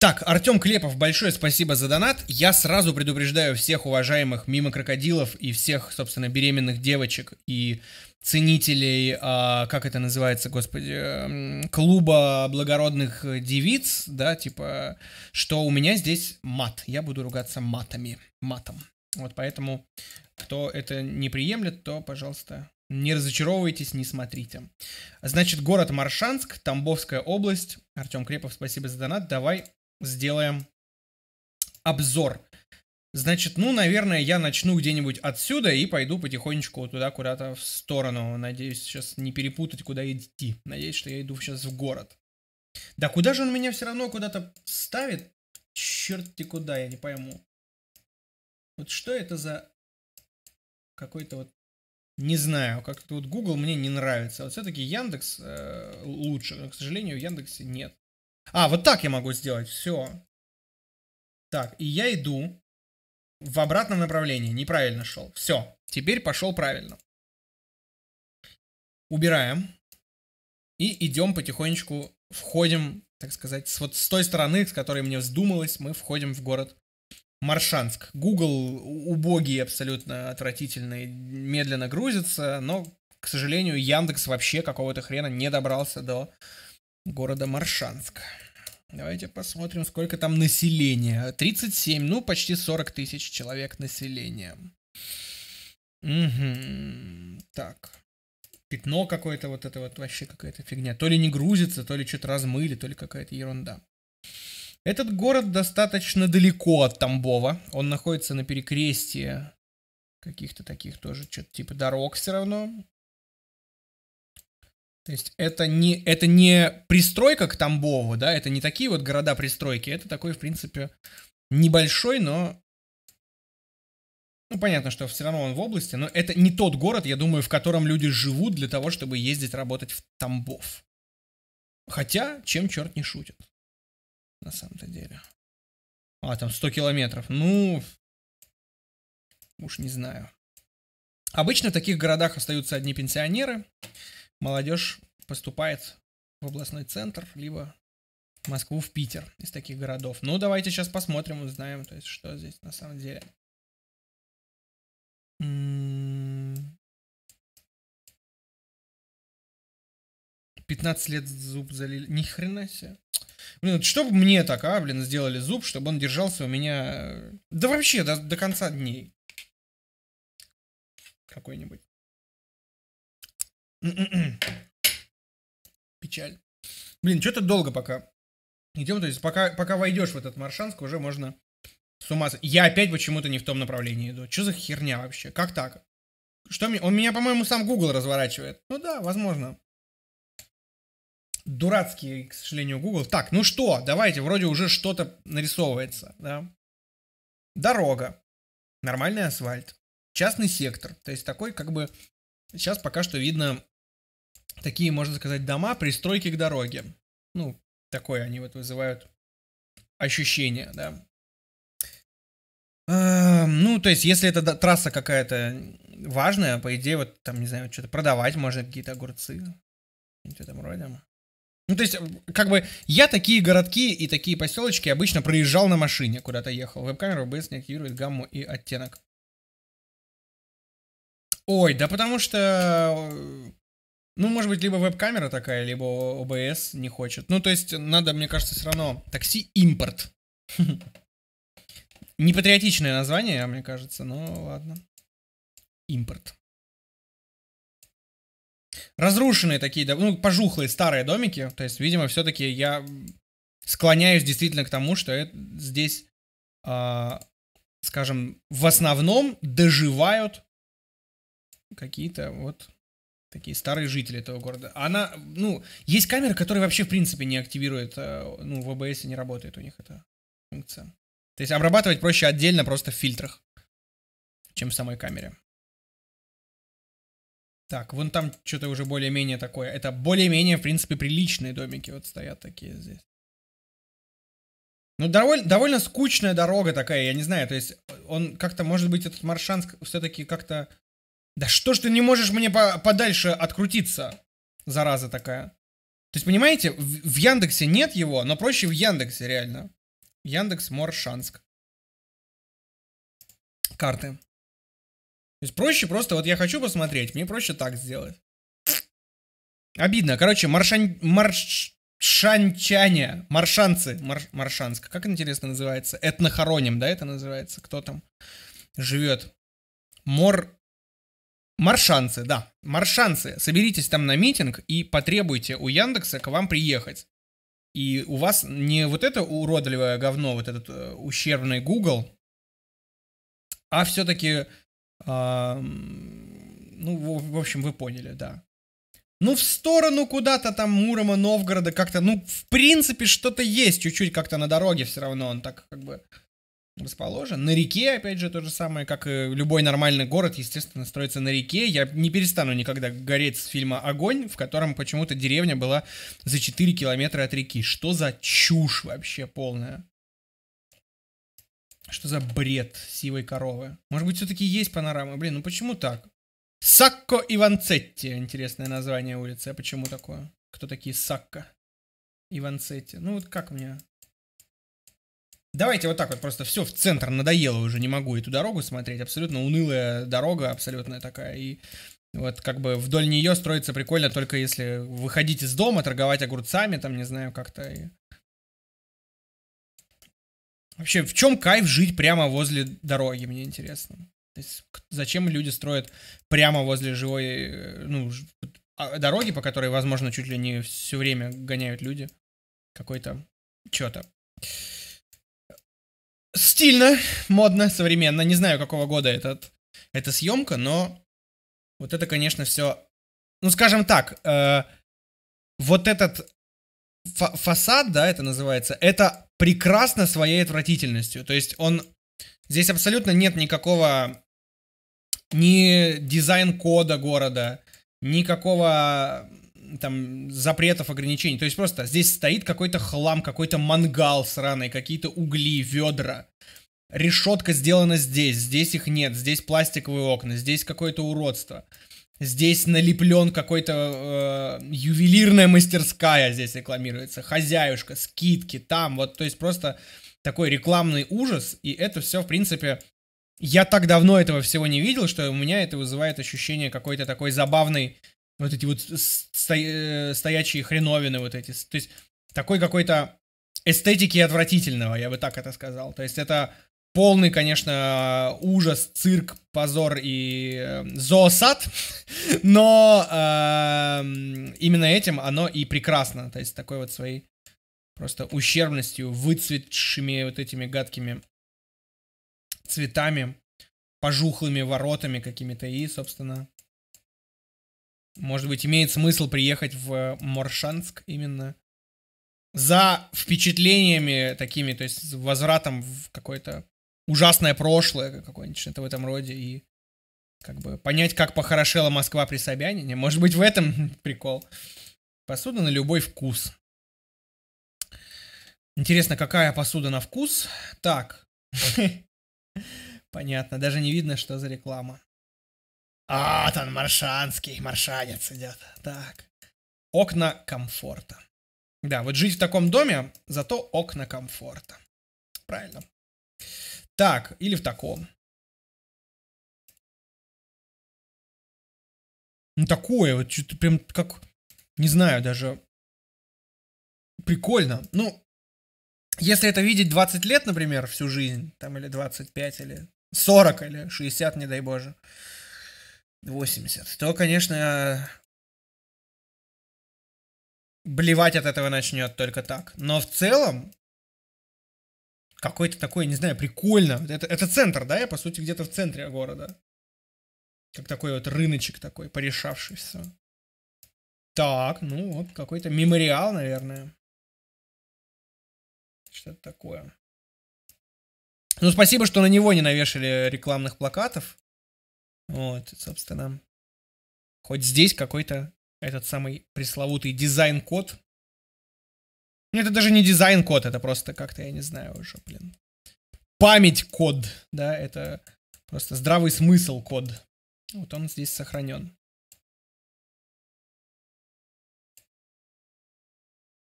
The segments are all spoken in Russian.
Так, Артем Клепов, большое спасибо за донат. Я сразу предупреждаю всех уважаемых мимо крокодилов и всех, собственно, беременных девочек и ценителей, а, как это называется, господи, эм, клуба благородных э, девиц, да, типа, что у меня здесь мат. Я буду ругаться матами, матом. Вот поэтому, кто это не приемлет, то, пожалуйста, не разочаровывайтесь, не смотрите. Значит, город Маршанск, Тамбовская область. Артем Крепов, спасибо за донат. Давай сделаем обзор. Значит, ну, наверное, я начну где-нибудь отсюда и пойду потихонечку туда куда-то в сторону. Надеюсь, сейчас не перепутать, куда идти. Надеюсь, что я иду сейчас в город. Да куда же он меня все равно куда-то ставит? Черт ты куда, я не пойму. Вот что это за какой-то вот... Не знаю, как-то вот Google мне не нравится. Вот все-таки Яндекс э, лучше, но, к сожалению, в Яндексе нет. А, вот так я могу сделать, все. Так, и я иду в обратном направлении, неправильно шел. Все, теперь пошел правильно. Убираем. И идем потихонечку, входим, так сказать, с, вот с той стороны, с которой мне вздумалось, мы входим в город Маршанск. Google убогий, абсолютно отвратительный, медленно грузится, но, к сожалению, Яндекс вообще какого-то хрена не добрался до города Маршанск. Давайте посмотрим, сколько там населения. 37, ну почти 40 тысяч человек населения. Угу. Так. Пятно какое-то, вот это вот вообще какая-то фигня. То ли не грузится, то ли что-то размыли, то ли какая-то ерунда. Этот город достаточно далеко от Тамбова. Он находится на перекрестии каких-то таких тоже, что-то типа дорог все равно. То есть это не, это не пристройка к Тамбову, да, это не такие вот города-пристройки, это такой, в принципе, небольшой, но... Ну, понятно, что все равно он в области, но это не тот город, я думаю, в котором люди живут для того, чтобы ездить работать в Тамбов. Хотя, чем черт не шутит, на самом-то деле. А, там 100 километров. Ну, уж не знаю. Обычно в таких городах остаются одни пенсионеры, молодежь поступает в областной центр, либо в Москву, в Питер из таких городов. Ну, давайте сейчас посмотрим, узнаем, то есть, что здесь на самом деле. Пятнадцать лет зуб залили. Ни хрена себе. Блин, что бы мне так, а, блин, сделали зуб, чтобы он держался у меня... Э, да вообще, до, до конца дней. Какой-нибудь. М-м-м. Печаль. Блин, что-то долго пока идем. То есть пока, пока войдешь в этот Маршанск, уже можно с ума... Я опять почему-то не в том направлении иду. Что за херня вообще? Как так? Что мне... Он меня, по-моему, сам Google разворачивает. Ну да, возможно. Дурацкий, к сожалению, Google. Так, ну что, давайте, вроде уже что-то нарисовывается, да. Дорога. Нормальный асфальт. Частный сектор. То есть такой, как бы, Сейчас пока что видно такие, можно сказать, дома, пристройки к дороге. Ну, такое они вот вызывают ощущение, да. Эм, ну, то есть, если это трасса какая-то важная, по идее, вот там, не знаю, что-то продавать можно, какие-то огурцы, что-то там роде. Ну, то есть, как бы, я такие городки и такие поселочки обычно проезжал на машине, куда-то ехал. Веб-камера БС не гамму и оттенок. Ой, да потому что... Э, ну, может быть, либо веб-камера такая, либо ОБС не хочет. Ну, то есть, надо, мне кажется, все равно такси импорт. Непатриотичное название, мне кажется, но ладно. Импорт. Разрушенные такие, ну, пожухлые старые домики. То есть, видимо, все-таки я склоняюсь действительно к тому, что это здесь, э, скажем, в основном доживают какие-то вот такие старые жители этого города. Она, ну, есть камеры, которые вообще в принципе не активируют, э, ну, в ОБС не работает у них эта функция. То есть обрабатывать проще отдельно просто в фильтрах, чем в самой камере. Так, вон там что-то уже более-менее такое. Это более-менее, в принципе, приличные домики вот стоят такие здесь. Ну, довольно, довольно скучная дорога такая, я не знаю, то есть он как-то, может быть, этот Маршанск все-таки как-то да что ж ты не можешь мне по подальше открутиться? Зараза такая. То есть, понимаете, в, в Яндексе нет его, но проще в Яндексе, реально. Яндекс Моршанск. Карты. То есть проще просто, вот я хочу посмотреть, мне проще так сделать. Обидно. Короче, маршан... маршанчане, маршанцы, марш... маршанск, как интересно называется? Этнохороним, да, это называется? Кто там живет? Мор... Маршанцы, да. Маршанцы, соберитесь там на митинг и потребуйте у Яндекса к вам приехать. И у вас не вот это уродливое говно, вот этот э, ущербный Google, а все-таки, э, а, ну, в, в общем, вы поняли, да. Ну, в сторону куда-то там Мурома, Новгорода как-то, ну, в принципе, что-то есть чуть-чуть как-то на дороге все равно, он так как бы расположен. На реке, опять же, то же самое, как и любой нормальный город, естественно, строится на реке. Я не перестану никогда гореть с фильма «Огонь», в котором почему-то деревня была за 4 километра от реки. Что за чушь вообще полная? Что за бред сивой коровы? Может быть, все-таки есть панорама? Блин, ну почему так? Сакко Иванцетти, интересное название улицы. А почему такое? Кто такие Сакко? Иванцетти. Ну вот как мне Давайте вот так вот просто все в центр надоело уже, не могу эту дорогу смотреть. Абсолютно унылая дорога, абсолютно такая. И вот как бы вдоль нее строится прикольно, только если выходить из дома, торговать огурцами, там, не знаю, как-то. И... Вообще, в чем кайф жить прямо возле дороги, мне интересно. То есть, зачем люди строят прямо возле живой, э, ну, а, дороги, по которой, возможно, чуть ли не все время гоняют люди. Какой-то что-то стильно, модно, современно. Не знаю, какого года этот, эта съемка, но вот это, конечно, все... Ну, скажем так, э, вот этот фа- фасад, да, это называется, это прекрасно своей отвратительностью. То есть он... Здесь абсолютно нет никакого ни дизайн-кода города, никакого там запретов, ограничений. То есть просто здесь стоит какой-то хлам, какой-то мангал сраный, какие-то угли, ведра. Решетка сделана здесь, здесь их нет, здесь пластиковые окна, здесь какое-то уродство. Здесь налеплен какой-то э, ювелирная мастерская здесь рекламируется, хозяюшка, скидки там, вот, то есть просто такой рекламный ужас, и это все, в принципе, я так давно этого всего не видел, что у меня это вызывает ощущение какой-то такой забавной вот эти вот сто... Э, стоячие хреновины вот эти. То есть такой какой-то эстетики отвратительного, я бы так это сказал. То есть это полный, конечно, ужас, цирк, позор и э, зоосад, но эм, именно этим оно и прекрасно. То есть такой вот своей просто ущербностью, выцветшими вот этими гадкими цветами, пожухлыми воротами какими-то и, собственно, может быть, имеет смысл приехать в э, Моршанск именно за впечатлениями такими, то есть возвратом в какое-то ужасное прошлое какое-нибудь, что-то в этом роде, и как бы понять, как похорошела Москва при Собянине. Может быть, в этом прикол. Посуда на любой вкус. Интересно, какая посуда на вкус? Так. Понятно, даже не видно, что за реклама. А, там маршанский, маршанец идет. Так. Окна комфорта. Да, вот жить в таком доме, зато окна комфорта. Правильно. Так, или в таком. Ну, такое, вот что-то прям как, не знаю, даже прикольно. Ну, если это видеть 20 лет, например, всю жизнь, там, или 25, или 40, или 60, не дай боже, 80, то, конечно, блевать от этого начнет только так. Но в целом, какой-то такой, не знаю, прикольно. Это, это центр, да? Я, по сути, где-то в центре города. Как такой вот рыночек такой, порешавшийся. Так, ну вот, какой-то мемориал, наверное. Что-то такое. Ну, спасибо, что на него не навешали рекламных плакатов. Вот, собственно, хоть здесь какой-то этот самый пресловутый дизайн-код. Это даже не дизайн-код, это просто как-то, я не знаю уже, блин. Память-код, да, это просто здравый смысл-код. Вот он здесь сохранен.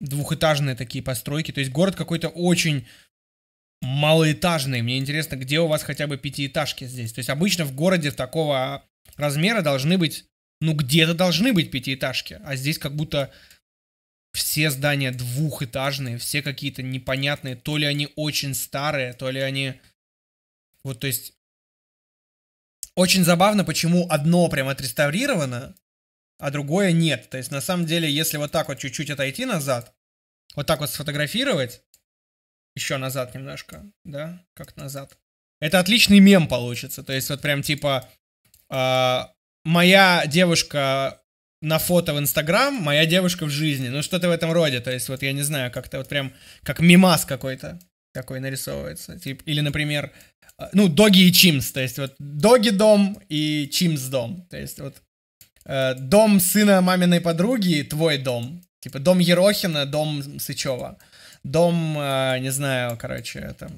Двухэтажные такие постройки. То есть город какой-то очень малоэтажные. Мне интересно, где у вас хотя бы пятиэтажки здесь. То есть обычно в городе такого размера должны быть, ну где-то должны быть пятиэтажки, а здесь как будто все здания двухэтажные, все какие-то непонятные, то ли они очень старые, то ли они... Вот, то есть... Очень забавно, почему одно прям отреставрировано, а другое нет. То есть, на самом деле, если вот так вот чуть-чуть отойти назад, вот так вот сфотографировать, еще назад немножко, да, как назад. Это отличный мем получится, то есть вот прям типа э, моя девушка на фото в Инстаграм, моя девушка в жизни, ну что-то в этом роде, то есть вот я не знаю, как-то вот прям как мемас какой-то такой нарисовывается, тип, или, например, э, ну, доги и чимс, то есть вот доги дом и чимс дом, то есть вот э, дом сына маминой подруги, твой дом, типа дом Ерохина, дом Сычева, дом, э, не знаю, короче, там...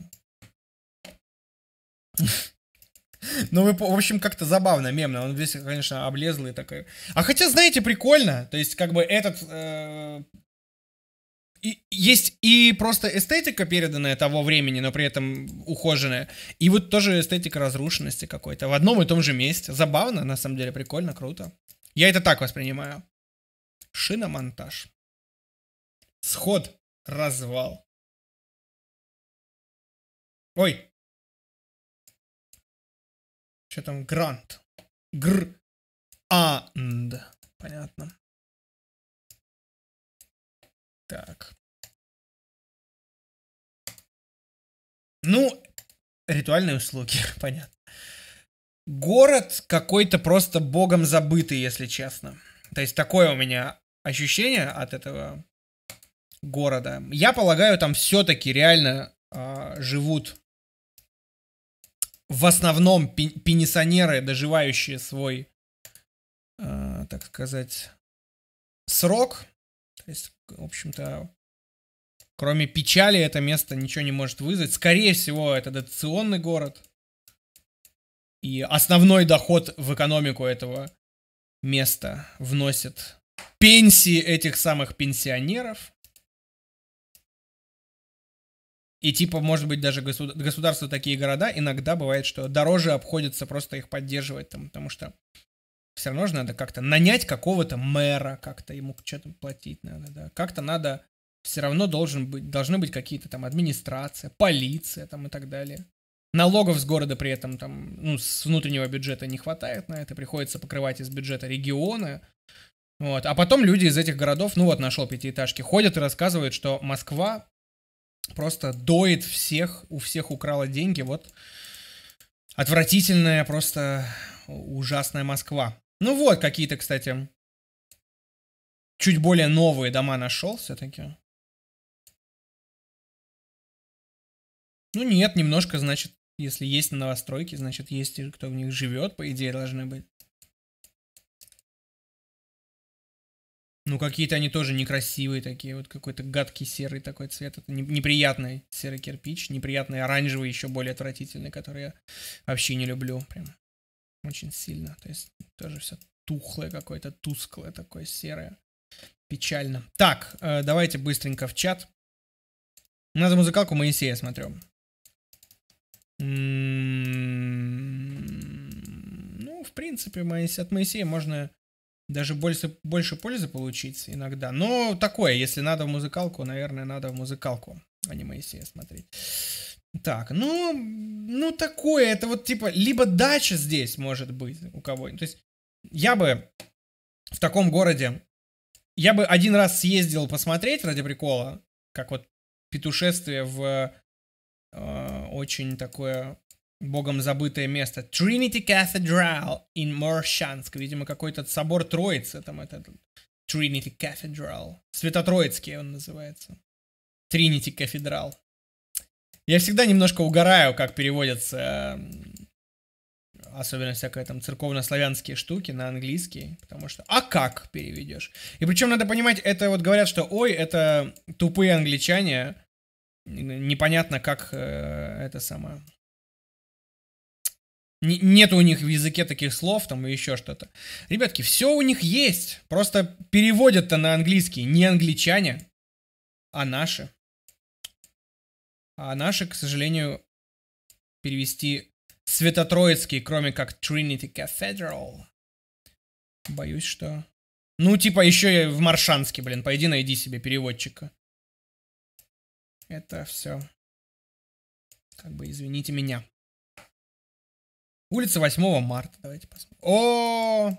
Ну, вы, в общем, как-то забавно, мемно. Он весь, конечно, облезлый такой. А хотя, знаете, прикольно. То есть, как бы этот... Э, и, есть и просто эстетика, переданная того времени, но при этом ухоженная. И вот тоже эстетика разрушенности какой-то. В одном и том же месте. Забавно, на самом деле, прикольно, круто. Я это так воспринимаю. Шиномонтаж. Сход развал. Ой. Что там? Грант. Гр. Анд. Понятно. Так. Ну, ритуальные услуги, понятно. Город какой-то просто богом забытый, если честно. То есть такое у меня ощущение от этого города. Я полагаю, там все-таки реально э, живут в основном пенсионеры, доживающие свой, э, так сказать, срок. То есть, в общем-то, кроме печали это место ничего не может вызвать. Скорее всего, это дотационный город. И основной доход в экономику этого места вносит пенсии этих самых пенсионеров. И типа, может быть, даже государ- государство такие города иногда бывает, что дороже обходится просто их поддерживать, там, потому что все равно же надо как-то нанять какого-то мэра, как-то ему что-то платить надо, да. Как-то надо, все равно должен быть, должны быть какие-то там администрация, полиция там и так далее. Налогов с города при этом там, ну, с внутреннего бюджета не хватает на это, приходится покрывать из бюджета региона. Вот. А потом люди из этих городов, ну вот, нашел пятиэтажки, ходят и рассказывают, что Москва просто доит всех, у всех украла деньги. Вот отвратительная, просто ужасная Москва. Ну вот, какие-то, кстати, чуть более новые дома нашел все-таки. Ну нет, немножко, значит, если есть новостройки, значит, есть и кто в них живет, по идее, должны быть. Ну, какие-то они тоже некрасивые такие, вот какой-то гадкий серый такой цвет. Это неприятный серый кирпич, неприятный оранжевый, еще более отвратительный, который я вообще не люблю прям очень сильно. То есть тоже все тухлое какое-то, тусклое такое, серое. Печально. Так, э, давайте быстренько в чат. Надо музыкалку Моисея смотрю. М-м-м, ну, в принципе, Моисей, от Моисея можно даже больше, больше пользы получить иногда. Но такое, если надо в музыкалку, наверное, надо в музыкалку, аниме не смотреть. Так, ну, ну такое, это вот типа, либо дача здесь может быть у кого-нибудь. То есть я бы в таком городе, я бы один раз съездил посмотреть ради прикола, как вот петушествие в э, очень такое богом забытое место. Trinity Cathedral in Моршанск. Видимо, какой-то собор Троицы там этот. Trinity Cathedral. Святотроицкий он называется. Trinity Cathedral. Я всегда немножко угораю, как переводятся эм, особенно всякая там церковно-славянские штуки на английский, потому что а как переведешь? И причем надо понимать, это вот говорят, что ой, это тупые англичане, непонятно как э, это самое нет у них в языке таких слов там и еще что-то. Ребятки, все у них есть. Просто переводят-то на английский не англичане, а наши. А наши, к сожалению, перевести Светотроицкий, кроме как Trinity Cathedral. Боюсь, что... Ну, типа, еще и в Маршанске, блин. Пойди найди себе переводчика. Это все. Как бы извините меня. Улица 8 марта, давайте посмотрим. О,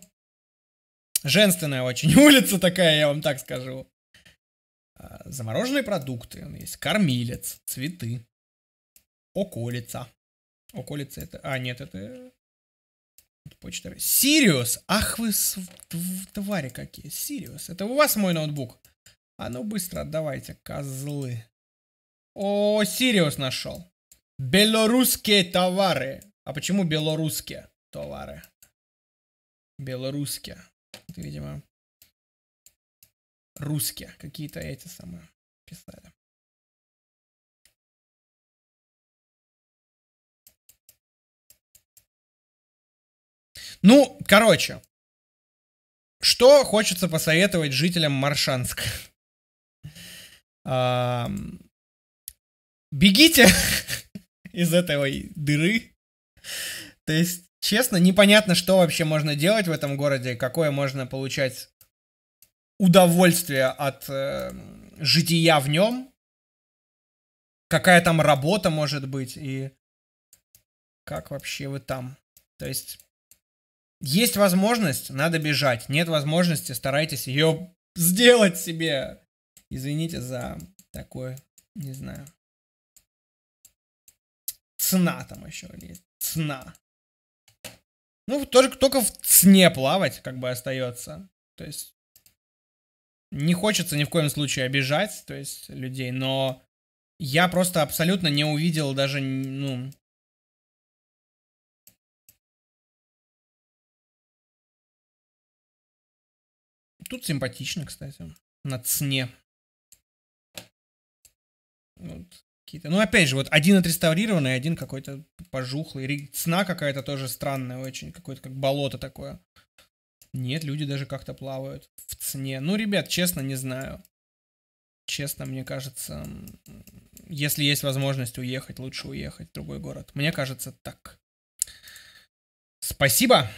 женственная очень улица такая, я вам так скажу. А, замороженные продукты, есть кормилец, цветы, околица. Околица это... А, нет, это... это почта. Сириус! Ах вы твари какие. Сириус. Это у вас мой ноутбук? А ну быстро отдавайте, козлы. О, Сириус нашел. Белорусские товары. А почему белорусские товары? Белорусские. Это, видимо, русские. Какие-то эти самые писали. Ну, короче, что хочется посоветовать жителям Маршанска? Бегите из этой дыры то есть, честно, непонятно, что вообще можно делать в этом городе, какое можно получать удовольствие от э, жития в нем, какая там работа может быть и как вообще вы там. То есть есть возможность, надо бежать. Нет возможности, старайтесь ее сделать себе. Извините за такое, не знаю. Цена там еще есть сна, Ну, только, только в сне плавать как бы остается. То есть не хочется ни в коем случае обижать, то есть людей, но я просто абсолютно не увидел даже, ну, Тут симпатично, кстати, на сне Вот какие-то. Ну, опять же, вот один отреставрированный, один какой-то пожухлый. Сна какая-то тоже странная очень, какое-то как болото такое. Нет, люди даже как-то плавают в цене. Ну, ребят, честно, не знаю. Честно, мне кажется, если есть возможность уехать, лучше уехать в другой город. Мне кажется, так. Спасибо.